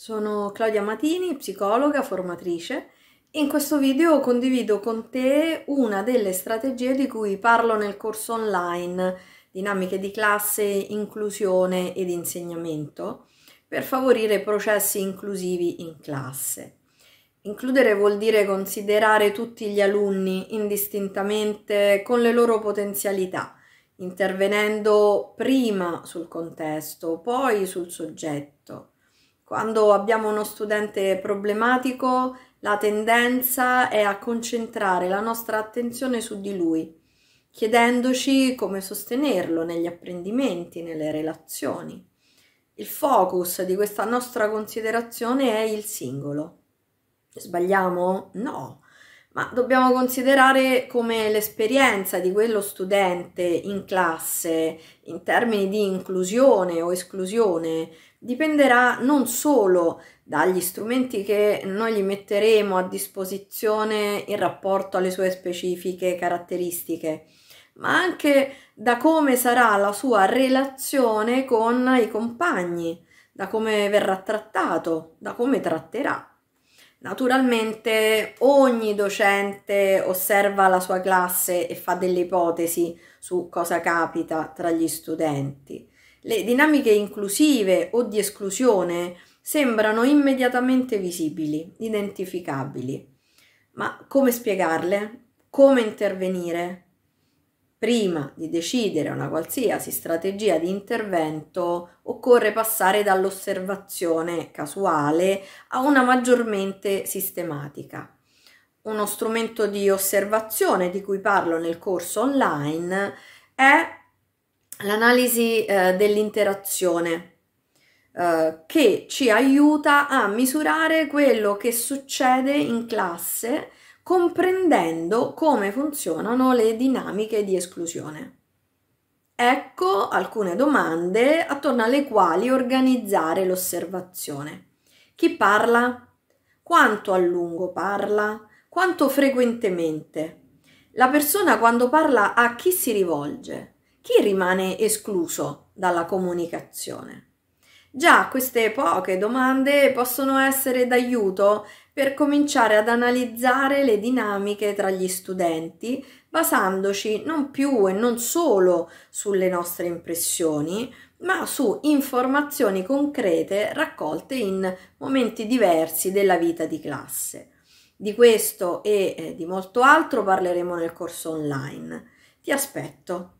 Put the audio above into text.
Sono Claudia Matini, psicologa, formatrice. In questo video condivido con te una delle strategie di cui parlo nel corso online Dinamiche di classe, inclusione ed insegnamento per favorire processi inclusivi in classe. Includere vuol dire considerare tutti gli alunni indistintamente con le loro potenzialità, intervenendo prima sul contesto, poi sul soggetto. Quando abbiamo uno studente problematico, la tendenza è a concentrare la nostra attenzione su di lui, chiedendoci come sostenerlo negli apprendimenti, nelle relazioni. Il focus di questa nostra considerazione è il singolo. Sbagliamo? No, ma dobbiamo considerare come l'esperienza di quello studente in classe in termini di inclusione o esclusione dipenderà non solo dagli strumenti che noi gli metteremo a disposizione in rapporto alle sue specifiche caratteristiche, ma anche da come sarà la sua relazione con i compagni, da come verrà trattato, da come tratterà. Naturalmente ogni docente osserva la sua classe e fa delle ipotesi su cosa capita tra gli studenti le dinamiche inclusive o di esclusione sembrano immediatamente visibili, identificabili. Ma come spiegarle? Come intervenire? Prima di decidere una qualsiasi strategia di intervento occorre passare dall'osservazione casuale a una maggiormente sistematica. Uno strumento di osservazione di cui parlo nel corso online è l'analisi eh, dell'interazione eh, che ci aiuta a misurare quello che succede in classe comprendendo come funzionano le dinamiche di esclusione. Ecco alcune domande attorno alle quali organizzare l'osservazione. Chi parla? Quanto a lungo parla? Quanto frequentemente? La persona quando parla a chi si rivolge? chi rimane escluso dalla comunicazione? Già queste poche domande possono essere d'aiuto per cominciare ad analizzare le dinamiche tra gli studenti basandoci non più e non solo sulle nostre impressioni, ma su informazioni concrete raccolte in momenti diversi della vita di classe. Di questo e eh, di molto altro parleremo nel corso online. Ti aspetto.